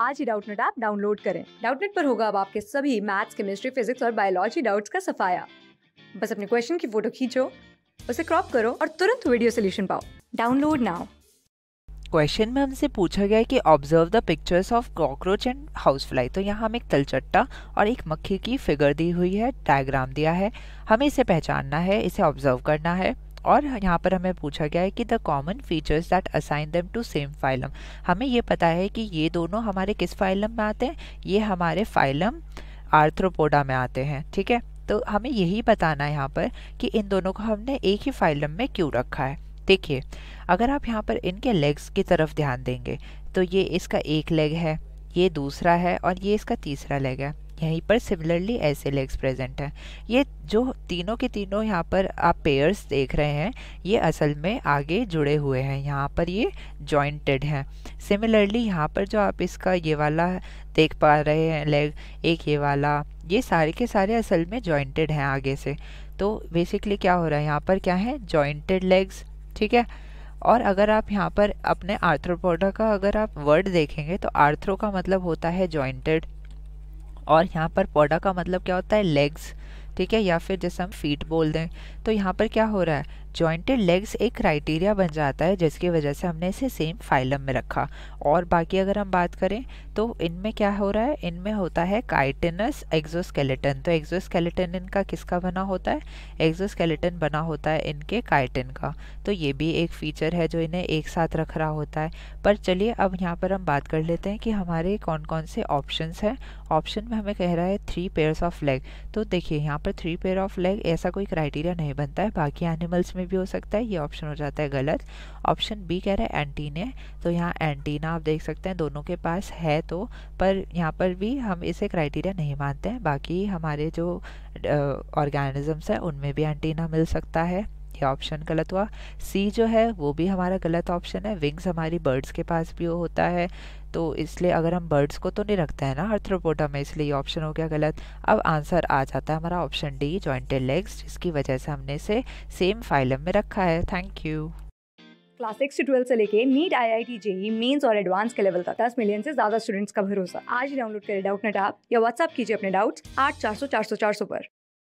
आज ही Doubtnut app download करें डाउटनेट पर होगा अब आपके सभी मैथ्स केमिस्ट्री फिजिक्स और बायोलॉजी डाउट्स का सफाया बस अपने क्वेश्चन की फोटो खींचो उसे क्रॉप करो और तुरंत वीडियो सोल्यूशन पाओ डाउनलोड नाउ क्वेश्चन में हमसे पूछा गया है कि observe the pictures of cockroach and housefly तो यहाँ हमें एक तलचट्टा और एक मक्खी की फिगर दी हुई है डायग्राम दिया है हमें इसे पहचानना है इसे ऑब्जर्व करना है और यहाँ पर हमें पूछा गया है कि the common features that assign them to same phylum हमें ये पता है कि ये दोनों हमारे किस फाइलम में आते हैं ये हमारे फाइलम आर्थ्रोपोडा में आते हैं ठीक है तो हमें यही बताना है यहाँ पर कि इन दोनों को हमने एक ही फाइलम में क्यों रखा है देखिए अगर आप यहाँ पर इनके लेग्स की तरफ ध्यान देंगे तो ये इसका एक लेग है ये दूसरा है और ये इसका तीसरा लेग है यहीं पर सिमिलरली ऐसे लेग्स प्रेजेंट हैं ये जो तीनों के तीनों यहाँ पर आप पेयर्स देख रहे हैं ये असल में आगे जुड़े हुए हैं यहाँ पर ये जॉइंटेड हैं सिमिलरली यहाँ पर जो आप इसका ये वाला देख पा रहे हैं लेग एक ये वाला ये सारे के सारे असल में जॉइंटेड हैं आगे से तो बेसिकली क्या हो रहा है यहाँ पर क्या है जॉइंटेड लेग्स ठीक है और अगर आप यहाँ पर अपने आर्थ्रोपोडा का अगर आप वर्ड देखेंगे तो आर्थ्रो का मतलब होता है जॉइंटेड और यहाँ पर पौडा का मतलब क्या होता है लेग्स ठीक है या फिर जैसे हम फीट बोल दें तो यहाँ पर क्या हो रहा है जॉइंटेड लेग्स एक क्राइटेरिया बन जाता है जिसकी वजह से हमने इसे सेम फाइलम में रखा और बाकी अगर हम बात करें तो इनमें क्या हो रहा है इनमें होता है काइटेनस एक्जोस्केलेटन तो एक्जोस्केलेटन इनका किसका बना होता है एक्जोस्केलेटन बना होता है इनके काइटिन का तो ये भी एक फीचर है जो इन्हें एक साथ रख रहा होता है पर चलिए अब यहाँ पर हम बात कर लेते हैं कि हमारे कौन कौन से ऑप्शन हैं ऑप्शन में हमें कह रहा है थ्री पेयर्स ऑफ लेग तो देखिए यहाँ पर थ्री पेयर ऑफ लेग ऐसा कोई क्राइटेरिया नहीं बनता है बाकी एनिमल्स में भी हो सकता है ये ऑप्शन हो जाता है गलत ऑप्शन बी कह रहा है एंटीने तो यहाँ एंटीना आप देख सकते हैं दोनों के पास है तो पर यहाँ पर भी हम इसे क्राइटेरिया नहीं मानते हैं बाकी हमारे जो ऑर्गेनिजम्स हैं उनमें भी एंटीना मिल सकता है ये ऑप्शन गलत हुआ सी जो है वो भी हमारा गलत ऑप्शन है विंग्स हमारी बर्ड्स के पास भी होता है तो इसलिए अगर हम बर्ड्स को तो नहीं रखते हैं ना अर्थ्रोपोटा में इसलिए ये ऑप्शन हो गया गलत अब आंसर आ जाता है हमारा ऑप्शन डी जॉइंटेड लेग्स जिसकी वजह से हमने इसे सेम फाइलम में रखा है थैंक यू क्लास सिक्स से ट्वेल्व से लेके NEET I I T JEE mains और एडवांस के लेवल का दस मिलियन से ज्यादा स्टूडेंट्स का भरोसा आज डाउनलोड करें डाउट नेट आप या व्हाट्सअप कीजिए अपने डाउट्स आठ चार सौ चार सौ चार सौ पर